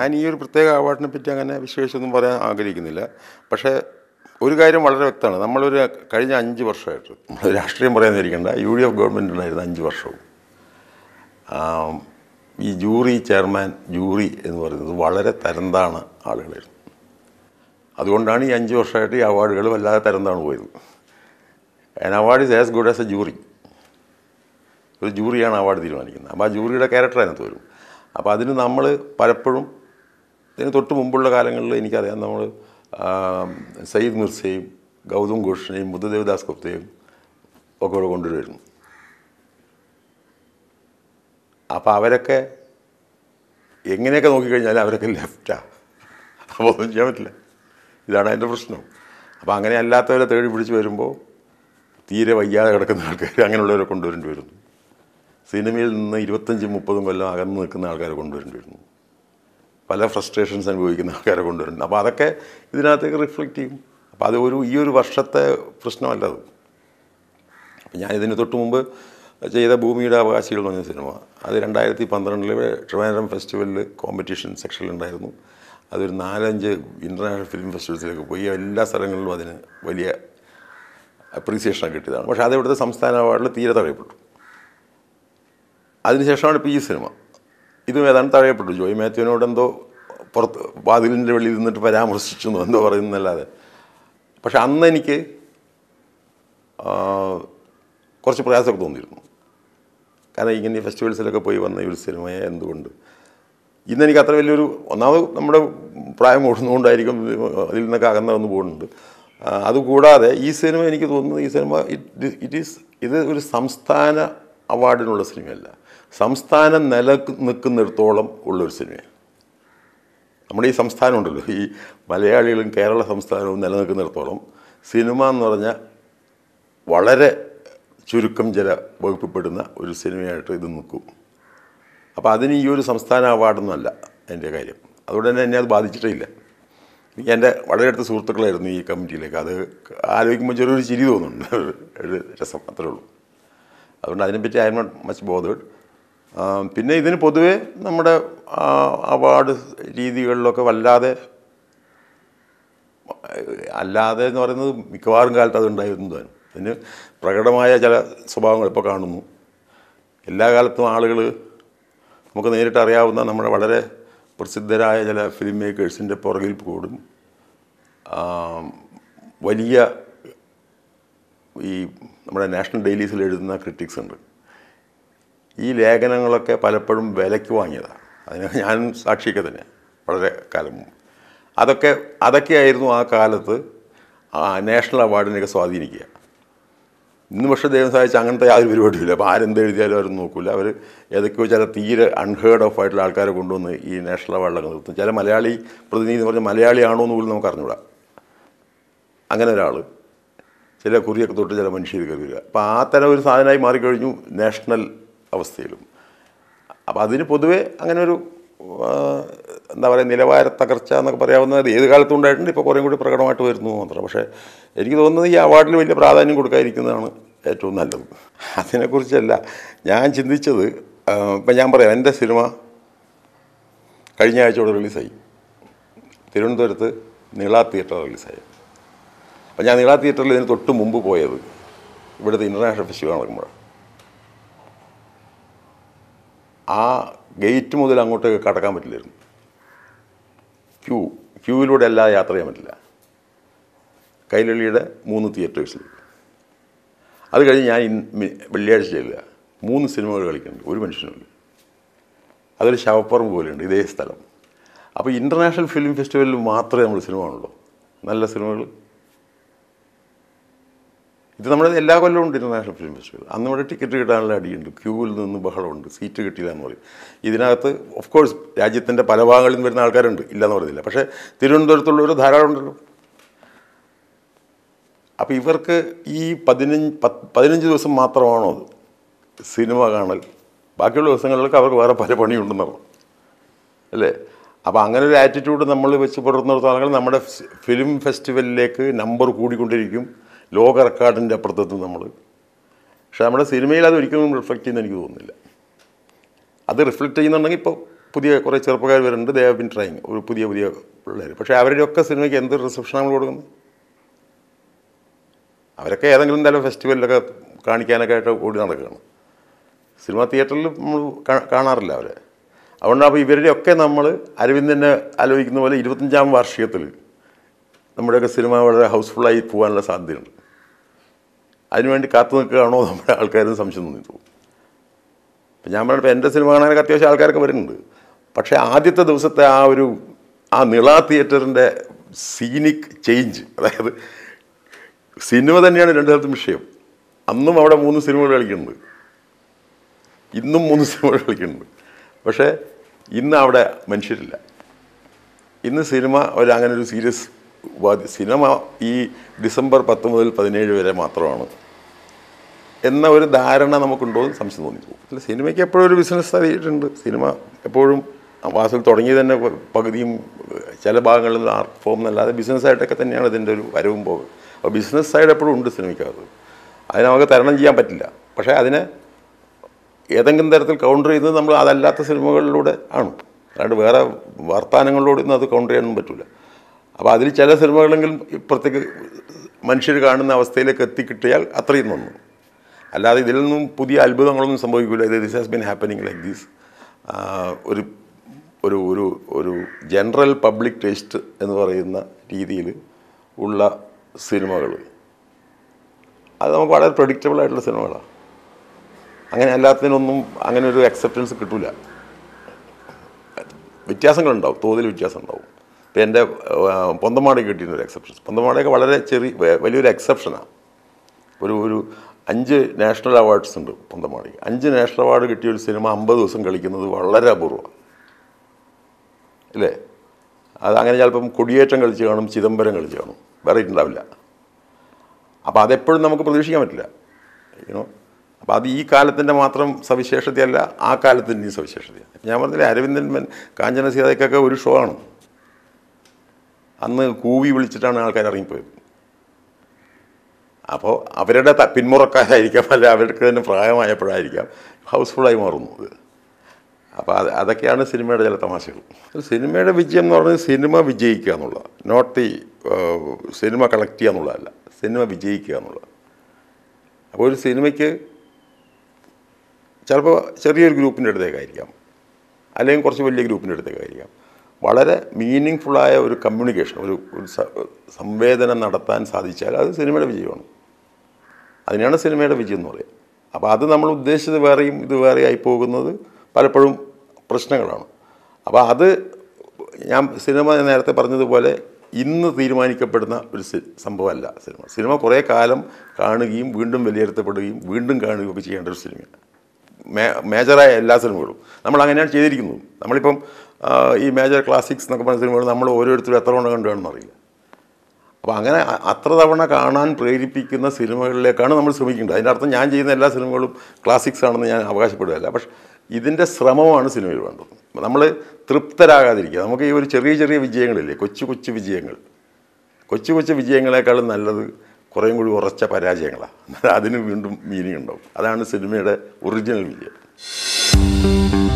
ഞാൻ ഈ ഒരു പ്രത്യേക അവാർഡിനെ പറ്റി അങ്ങനെ വിശേഷിച്ചൊന്നും പറയാൻ ആഗ്രഹിക്കുന്നില്ല പക്ഷേ ഒരു കാര്യം വളരെ വ്യക്തമാണ് നമ്മളൊരു കഴിഞ്ഞ അഞ്ച് വർഷമായിട്ട് നമ്മൾ രാഷ്ട്രീയം പറയാനിരിക്കേണ്ട യു ഡി എഫ് ഗവൺമെൻറ് ഉണ്ടായിരുന്ന അഞ്ച് വർഷവും ഈ ജൂറി ചെയർമാൻ ജൂറി എന്ന് പറയുന്നത് വളരെ തരംതാണ് ആളുകളായിരുന്നു അതുകൊണ്ടാണ് ഈ അഞ്ച് വർഷമായിട്ട് ഈ അവാർഡുകൾ വല്ലാതെ തരംതാണ് പോയത് an award is as good as a jury ഒരു ജൂറിയാണ് അവാർഡ് തീരുമാനിക്കുന്നത് അപ്പോൾ ആ ജൂറിയുടെ ക്യാരക്ടർ അതിനകത്ത് വരും അപ്പോൾ അതിന് നമ്മൾ പലപ്പോഴും ഇതിന് തൊട്ട് മുമ്പുള്ള കാലങ്ങളിൽ എനിക്കറിയാം നമ്മൾ സയ്യിദ് മിർസയും ഗൗതം ഘോഷിനെയും ബുദ്ധദേവദാസ് ഗുപ്തയും ഒക്കെ ഇവിടെ കൊണ്ടുവരുന്നു അപ്പോൾ അവരൊക്കെ എങ്ങനെയൊക്കെ നോക്കിക്കഴിഞ്ഞാൽ അവരൊക്കെ ലെഫ്റ്റാണ് അപ്പോൾ ഒന്നും ചെയ്യാൻ പറ്റില്ല ഇതാണ് അതിൻ്റെ പ്രശ്നം അപ്പോൾ അങ്ങനെ അല്ലാത്തവരെ തേടി പിടിച്ച് വരുമ്പോൾ തീരെ വയ്യാതെ കിടക്കുന്ന ആൾക്കാർ അങ്ങനെയുള്ളവരെ കൊണ്ടുവരേണ്ടി വരുന്നു സിനിമയിൽ നിന്ന് ഇരുപത്തഞ്ചും മുപ്പതും കൊല്ലം അകന്ന് നിൽക്കുന്ന ആൾക്കാരെ കൊണ്ടുവരേണ്ടി വരുന്നു പല ഫ്രസ്ട്രേഷൻസ് അനുഭവിക്കുന്ന ആൾക്കാരെ കൊണ്ടുവരുന്നുണ്ട് അപ്പോൾ അതൊക്കെ ഇതിനകത്തേക്ക് റിഫ്ലക്റ്റ് ചെയ്യും അപ്പോൾ അത് ഒരു ഈ ഒരു വർഷത്തെ പ്രശ്നമല്ല അത് ഞാൻ തൊട്ട് മുമ്പ് ചെയ്ത ഭൂമിയുടെ അവകാശികൾ എന്ന് പറഞ്ഞ സിനിമ അത് രണ്ടായിരത്തി പന്ത്രണ്ടിൽ ട്രിവാൻഡ്രം ഫെസ്റ്റിവലിൽ കോമ്പറ്റീഷൻ ഉണ്ടായിരുന്നു അതൊരു നാലഞ്ച് ഇൻ്റർനാഷണൽ ഫിലിം ഫെസ്റ്റിവൽസിലേക്ക് പോയി എല്ലാ സ്ഥലങ്ങളിലും അതിന് വലിയ അപ്രീസിയേഷനാണ് കിട്ടിയതാണ് പക്ഷേ അത് ഇവിടുത്തെ സംസ്ഥാന അവാർഡിൽ തീരെ തടയപ്പെട്ടു അതിനുശേഷമാണ് ഇപ്പോൾ ഈ സിനിമ ഇതും ഏതാണ്ട് തഴയപ്പെട്ടു ജോയി മാത്യുവിനോട് എന്തോ പുറത്ത് വാതിലിൻ്റെ വെളിയിൽ നിന്നിട്ട് പരാമർശിച്ചു എന്തോ പറയുന്നല്ലാതെ പക്ഷെ അന്ന് എനിക്ക് കുറച്ച് പ്രയാസമൊക്കെ തോന്നിയിരുന്നു കാരണം ഇങ്ങനെ ഈ ഫെസ്റ്റിവൽസിലൊക്കെ പോയി വന്ന ഒരു സിനിമയെ എന്തുകൊണ്ട് ഇന്ന് എനിക്ക് അത്ര വലിയൊരു ഒന്നാമത് നമ്മുടെ പ്രായം ഓടുന്നതുകൊണ്ടായിരിക്കും അതിൽ നിന്നൊക്കെ അകന്ന് വന്ന് പോകുന്നുണ്ട് അതുകൂടാതെ ഈ സിനിമ എനിക്ക് തോന്നുന്നത് ഈ സിനിമ ഇറ്റ് ഇറ്റ് ഈസ് ഇത് ഒരു സംസ്ഥാന അവാർഡിനുള്ള സിനിമയല്ല സംസ്ഥാനം നിൽക്കുന്നിടത്തോളം ഉള്ളൊരു സിനിമയാണ് നമ്മുടെ ഈ സംസ്ഥാനം ഉണ്ടല്ലോ ഈ മലയാളികളും കേരള സംസ്ഥാനവും നിലനിൽക്കുന്നിടത്തോളം സിനിമ എന്ന് പറഞ്ഞാൽ വളരെ ചുരുക്കം ചില വകുപ്പിൽപ്പെടുന്ന ഒരു സിനിമയായിട്ട് ഇത് നിൽക്കും അപ്പോൾ അതിന് ഈ ഒരു സംസ്ഥാന അവാർഡൊന്നുമല്ല എൻ്റെ കാര്യം അതുകൊണ്ട് തന്നെ എന്നെ അത് ബാധിച്ചിട്ടേ ഇല്ല എൻ്റെ വളരെ അടുത്ത സുഹൃത്തുക്കളായിരുന്നു ഈ കമ്മിറ്റിയിലേക്ക് അത് ആലോചിക്കുമ്പോൾ ചെറിയൊരു ചിരി തോന്നുന്നുണ്ട് ഒരു രസം അത്രേ ഉള്ളൂ അതുകൊണ്ട് അതിനെപ്പറ്റി I am not much bothered പിന്നെ ഇതിന് പൊതുവേ നമ്മുടെ അവാർഡ് രീതികളിലൊക്കെ വല്ലാതെ അല്ലാതെ എന്ന് പറയുന്നത് മിക്കവാറും കാലത്ത് അത് ഉണ്ടായിരുന്നതാണ് പ്രകടമായ ചില സ്വഭാവങ്ങൾ ഇപ്പോൾ കാണുന്നു എല്ലാ കാലത്തും ആളുകൾ നമുക്ക് നേരിട്ട് അറിയാവുന്ന നമ്മുടെ വളരെ പ്രസിദ്ധരായ ചില ഫിലിം മേക്കേഴ്സിൻ്റെ പുറകിൽ കൂടും വലിയ ഈ നമ്മുടെ നാഷണൽ ഡെയിലീസിൽ എഴുതുന്ന ക്രിറ്റിക്സ് ഉണ്ട് ഈ ലേഖനങ്ങളൊക്കെ പലപ്പോഴും വിലയ്ക്ക് വാങ്ങിയതാണ് അതിന് ഞാൻ സാക്ഷിക്ക് തന്നെ വളരെ കാലം മുമ്പ് അതൊക്കെ അതൊക്കെയായിരുന്നു ആ കാലത്ത് നാഷണൽ അവാർഡിനെയൊക്കെ സ്വാധീനിക്കുക ഇന്ന് പക്ഷേ ദൈവം സഹായിച്ച അങ്ങനത്തെ യാതൊരു പരിപാടിയില്ല അപ്പോൾ ആരെന്ത് എഴുതിയാലും അവരും നോക്കില്ല അവർ ഏതൊക്കെയോ ചില തീരെ അൺഹേർഡ് ഓഫ് ആയിട്ടുള്ള ആൾക്കാരെ കൊണ്ടുവന്ന് ഈ നാഷണൽ അവാർഡിലൊക്കെ നിർത്തും ചില മലയാളി പ്രതിനിധി എന്ന് പറഞ്ഞാൽ മലയാളിയാണോ എന്ന് പോലും നമുക്ക് അറിഞ്ഞുകൂടാ അങ്ങനെ ഒരാൾ ചില കുറിയൊക്കെ തൊട്ട് ചില മനുഷ്യർ കയറി അപ്പോൾ ആ തരം ഒരു സാധനമായി മാറിക്കഴിഞ്ഞു നാഷണൽ അവസ്ഥയിലും അപ്പോൾ അതിന് പൊതുവെ അങ്ങനെ ഒരു എന്താ പറയുക നിലവാര തകർച്ച എന്നൊക്കെ പറയാവുന്നത് ഏത് കാലത്തും ഉണ്ടായിട്ടുണ്ട് ഇപ്പോൾ കുറേ കൂടി പ്രകടമായിട്ട് വരുന്നു മാത്രം പക്ഷേ എനിക്ക് തോന്നുന്നത് ഈ അവാർഡിന് വലിയ പ്രാധാന്യം കൊടുക്കാതിരിക്കുന്നതാണ് ഏറ്റവും നല്ലത് അതിനെക്കുറിച്ചല്ല ഞാൻ ചിന്തിച്ചത് ഇപ്പം ഞാൻ പറയാം എൻ്റെ സിനിമ കഴിഞ്ഞ ആഴ്ചയോടെ റിലീസായി തിരുവനന്തപുരത്ത് നീള തിയേറ്റർ റിലീസായി അപ്പം ഞാൻ നീള തിയേറ്ററിൽ ഇതിന് തൊട്ട് മുമ്പ് പോയത് ഇവിടുത്തെ ഇൻ്റർനാഷണൽ ഫെസ്റ്റിവൽ നടക്കുമ്പോഴാണ് ആ ഗേറ്റ് മുതൽ അങ്ങോട്ട് കടക്കാൻ പറ്റില്ലായിരുന്നു ക്യൂ ക്യൂവിലൂടെ എല്ലാ യാത്ര ചെയ്യാൻ പറ്റില്ല കൈലളിയുടെ മൂന്ന് തിയേറ്റേഴ്സിൽ അത് കഴിഞ്ഞ് ഞാൻ വെള്ളിയാഴ്ച ചെയ്യില്ല മൂന്ന് സിനിമകൾ കളിക്കുന്നുണ്ട് ഒരു മനുഷ്യനുണ്ട് അതൊരു ശവപ്പറമ്പ് പോലെയുണ്ട് ഇതേ സ്ഥലം അപ്പോൾ ഇൻ്റർനാഷണൽ ഫിലിം ഫെസ്റ്റിവലിൽ മാത്രമേ നമ്മൾ സിനിമ കാണുള്ളൂ നല്ല സിനിമകൾ ഇത് നമ്മുടെ എല്ലാ കൊല്ലവും ഉണ്ട് ഇൻ്റർനാഷണൽ ഫിലിം ഫെസ്റ്റിവൽ അന്ന് ഇവിടെ ടിക്കറ്റ് കിട്ടാനുള്ള അടിയുണ്ട് ക്യൂവിൽ നിന്ന് ബഹളമുണ്ട് സീറ്റ് കിട്ടിയില്ല എന്ന് പറയും ഇതിനകത്ത് ഓഫ് കോഴ്സ് രാജ്യത്തിൻ്റെ പല ഭാഗങ്ങളിൽ നിന്ന് വരുന്ന ആൾക്കാരുണ്ട് ഇല്ലയെന്ന് പറയുന്നില്ല പക്ഷേ തിരുവനന്തപുരത്തുള്ളവർ ധാരാളം ഉണ്ടല്ലോ അപ്പോൾ ഇവർക്ക് ഈ പതിനഞ്ച് പതിനഞ്ച് ദിവസം മാത്രമാണോ അത് സിനിമ കാണൽ ബാക്കിയുള്ള ദിവസങ്ങളിലൊക്കെ അവർക്ക് വേറെ പല പണിയുണ്ടെന്ന് പറഞ്ഞു അല്ലേ അപ്പോൾ അങ്ങനെ ഒരു ആറ്റിറ്റ്യൂഡ് നമ്മൾ വെച്ച് പുറത്തുനിർത്തുന്ന നമ്മുടെ ഫിലിം ഫെസ്റ്റിവലിലേക്ക് നമ്പർ കൂടിക്കൊണ്ടിരിക്കും ലോക റെക്കോർഡിൻ്റെ അപ്പുറത്തെത്തും നമ്മൾ പക്ഷെ നമ്മുടെ സിനിമയിൽ അത് ഒരിക്കലും റിഫ്ലക്റ്റ് ചെയ്യുന്ന എനിക്ക് തോന്നുന്നില്ല അത് റിഫ്ലക്റ്റ് ചെയ്യുന്നുണ്ടെങ്കിൽ ഇപ്പോൾ പുതിയ കുറേ ചെറുപ്പക്കാർ വരുന്നുണ്ട് ദേ ബിൻ ട്രൈങ് ഒരു പുതിയ പുതിയ പിള്ളേർ പക്ഷേ അവരുടെയൊക്കെ സിനിമയ്ക്ക് എന്ത് റിസപ്ഷൻ നമ്മൾ കൊടുക്കുന്നത് അവരൊക്കെ ഏതെങ്കിലും എന്തായാലും ഫെസ്റ്റിവലിലൊക്കെ കാണിക്കാനൊക്കെ ആയിട്ട് ഓടി നടക്കുകയാണ് സിനിമ തിയേറ്ററിൽ നമ്മൾ കാണാറില്ല അവരെ അതുകൊണ്ട് അപ്പോൾ ഇവരുടെയൊക്കെ നമ്മൾ അരവിന്ദനെ ആലോചിക്കുന്ന പോലെ ഇരുപത്തഞ്ചാം വാർഷികത്തിൽ നമ്മുടെയൊക്കെ സിനിമ വളരെ ഹൗസ്ഫുള്ളായി പോകാനുള്ള സാധ്യതയുണ്ട് അതിനുവേണ്ടി കാത്തു നിൽക്കുകയാണോ നമ്മുടെ ആൾക്കാരെന്ന് സംശയം തോന്നുന്നു അപ്പം ഞാൻ പറഞ്ഞപ്പോൾ എൻ്റെ സിനിമ കാണാനൊക്കെ അത്യാവശ്യം ആൾക്കാരൊക്കെ വരുന്നുണ്ട് പക്ഷേ ആദ്യത്തെ ദിവസത്തെ ആ ഒരു ആ നിള തിയേറ്ററിൻ്റെ സീനിക് ചേഞ്ച് അതായത് സിനിമ തന്നെയാണ് രണ്ടു സ്ഥലത്തും വിഷയം അന്നും അവിടെ മൂന്ന് സിനിമകൾ കളിക്കുന്നുണ്ട് ഇന്നും മൂന്ന് സിനിമകൾ കളിക്കുന്നുണ്ട് പക്ഷേ ഇന്ന് അവിടെ മനുഷ്യരില്ല ഇന്ന് സിനിമ ഒരു അങ്ങനെ ഒരു സീരിയസ് സിനിമ ഈ ഡിസംബർ പത്ത് മുതൽ പതിനേഴ് വരെ മാത്രമാണ് എന്ന ഒരു ധാരണ നമുക്കുണ്ടോ എന്ന് സംശയം തോന്നിപ്പോകും അല്ല സിനിമയ്ക്ക് എപ്പോഴും ഒരു ബിസിനസ് അറിയിട്ടുണ്ട് സിനിമ എപ്പോഴും വാസിൽ തുടങ്ങി തന്നെ പകുതിയും ചില ഭാഗങ്ങളിൽ ആർട്ട് ഫോം എന്നല്ലാതെ ബിസിനസ്സായിട്ടൊക്കെ തന്നെയാണ് ഇതിൻ്റെ ഒരു വരവും പോകും അപ്പോൾ ബിസിനസ് സൈഡ് എപ്പോഴും ഉണ്ട് സിനിമയ്ക്കകത്ത് അതിന് നമുക്ക് തരണം ചെയ്യാൻ പറ്റില്ല പക്ഷേ അതിനെ ഏതെങ്കിലും തരത്തിൽ കൗണ്ടർ ചെയ്യുന്നത് നമ്മൾ അതല്ലാത്ത സിനിമകളിലൂടെ ആണ് അല്ലാണ്ട് വേറെ വർത്തമാനങ്ങളിലൂടെ ഒന്നും അത് കൗണ്ടർ ചെയ്യാനൊന്നും പറ്റില്ല അപ്പോൾ അതിൽ ചില സിനിമകളെങ്കിലും ഇപ്പുറത്തേക്ക് മനുഷ്യർ കാണുന്ന അവസ്ഥയിലേക്ക് എത്തിക്കിട്ടിയാൽ അത്രയും നന്നു അല്ലാതെ ഇതിൽ നിന്നും പുതിയ അത്ഭുതങ്ങളൊന്നും സംഭവിക്കില്ല ഇത് this has been happening like these ഒരു ഒരു ഒരു ഒരു ജനറൽ പബ്ലിക് ടേസ്റ്റ് എന്ന് പറയുന്ന രീതിയിൽ ഉള്ള സിനിമകൾ അത് നമുക്ക് വളരെ പ്രഡിക്റ്റബിൾ ആയിട്ടുള്ള സിനിമകളാണ് അങ്ങനെ അല്ലാത്തതിനൊന്നും അങ്ങനെ ഒരു അക്സെപ്റ്റൻസ് കിട്ടില്ല വ്യത്യാസങ്ങളുണ്ടാവും തോതിൽ വ്യത്യാസം ഉണ്ടാവും ഇപ്പം എൻ്റെ പൊന്തമാടി കിട്ടിയിരുന്ന ഒരു എക്സെപ്ഷൻ പൊന്തമാടിയൊക്കെ വളരെ ചെറിയ വലിയൊരു എക്സെപ്ഷനാണ് ഒരു ഒരു അഞ്ച് നാഷണൽ അവാർഡ്സ് ഉണ്ട് പൊന്തമാടി അഞ്ച് നാഷണൽ അവാർഡ് കിട്ടിയ ഒരു സിനിമ അമ്പത് ദിവസം കളിക്കുന്നത് വളരെ അപൂർവമാണ് അല്ലേ അത് അങ്ങനെ ചിലപ്പം കൊടിയേറ്റം കളിച്ച് കാണും ചിദംബരം കളിച്ച് കാണും വേറെ ഉണ്ടാവില്ല അപ്പോൾ അതെപ്പോഴും നമുക്ക് പ്രതീക്ഷിക്കാൻ പറ്റില്ല യുനോ അപ്പോൾ അത് ഈ കാലത്തിൻ്റെ മാത്രം സവിശേഷതയല്ല ആ കാലത്തിൻ്റെയും സവിശേഷതയാണ് ഞാൻ പറഞ്ഞില്ലേ അരവിന്ദൻ കാഞ്ചന സീതയ്ക്കൊക്കെ ഒരു ഷോ ആണ് അന്ന് കൂവി വിളിച്ചിട്ടാണ് ആൾക്കാർ ഇറങ്ങിപ്പോയത് അപ്പോൾ അവരുടെ പിന്മുറക്കാരായിരിക്കാം അല്ല അവർക്ക് തന്നെ പ്രായമായപ്പോഴായിരിക്കാം ഹൗസ്ഫുള്ളായി മാറുന്നത് അപ്പോൾ അത് അതൊക്കെയാണ് സിനിമയുടെ ചില തമാശകൾ സിനിമയുടെ വിജയം എന്ന് പറഞ്ഞാൽ സിനിമ വിജയിക്കുക എന്നുള്ളത് നോട്ട് ദി സിനിമ കളക്ട് ചെയ്യുക എന്നുള്ളതല്ല സിനിമ വിജയിക്കുക എന്നുള്ളത് അപ്പോൾ ഒരു സിനിമയ്ക്ക് ചിലപ്പോൾ ചെറിയൊരു ഗ്രൂപ്പിൻ്റെ അടുത്തേക്കായിരിക്കാം അല്ലെങ്കിൽ കുറച്ച് വലിയ ഗ്രൂപ്പിൻ്റെ അടുത്തേക്കായിരിക്കാം വളരെ മീനിങ് ഫുള്ളായ ഒരു കമ്മ്യൂണിക്കേഷൻ ഒരു സംവേദനം നടത്താൻ സാധിച്ചാൽ അത് സിനിമയുടെ വിജയമാണ് അതിനാണ് സിനിമയുടെ വിജയം എന്ന് പറയുന്നത് അപ്പോൾ അത് നമ്മൾ ഉദ്ദേശിച്ചത് വേറെയും ഇത് വേറെയായി പോകുന്നത് പലപ്പോഴും പ്രശ്നങ്ങളാണ് അപ്പോൾ അത് ഞാൻ സിനിമ നേരത്തെ പറഞ്ഞതുപോലെ ഇന്ന് തീരുമാനിക്കപ്പെടുന്ന ഒരു സംഭവമല്ല സിനിമ സിനിമ കുറേ കാലം കാണുകയും വീണ്ടും വിലയിരുത്തപ്പെടുകയും വീണ്ടും കാണുകയും ഒക്കെ ചെയ്യേണ്ട ഒരു സിനിമയാണ് മേജറായ എല്ലാ സിനിമകളും നമ്മൾ അങ്ങനെയാണ് ചെയ്തിരിക്കുന്നത് നമ്മളിപ്പം ഈ മേജർ ക്ലാസിക്സ് എന്നൊക്കെ പറഞ്ഞ സിനിമകൾ നമ്മൾ ഓരോരുത്തരും എത്ര തവണ കണ്ടു അറിയില്ല അപ്പോൾ അങ്ങനെ അത്ര തവണ കാണാൻ പ്രേരിപ്പിക്കുന്ന സിനിമകളിലേക്കാണ് നമ്മൾ ശ്രമിക്കേണ്ടത് അതിൻ്റെ അർത്ഥം ഞാൻ ചെയ്യുന്ന എല്ലാ സിനിമകളും ക്ലാസിക്സ് ആണെന്ന് ഞാൻ അവകാശപ്പെടുകയല്ല പക്ഷേ ഇതിൻ്റെ ശ്രമമാണ് സിനിമയിൽ വേണ്ടത് നമ്മൾ തൃപ്തരാകാതിരിക്കുക നമുക്ക് ഈ ഒരു ചെറിയ ചെറിയ വിജയങ്ങളില്ലേ കൊച്ചു കൊച്ചു വിജയങ്ങൾ കൊച്ചു കൊച്ചു വിജയങ്ങളെക്കാളും നല്ലത് കുറേയും കൂടി ഉറച്ച പരാജയങ്ങളാണ് അതിന് വീണ്ടും മീനിങ് ഉണ്ടാവും അതാണ് സിനിമയുടെ ഒറിജിനൽ വിജയം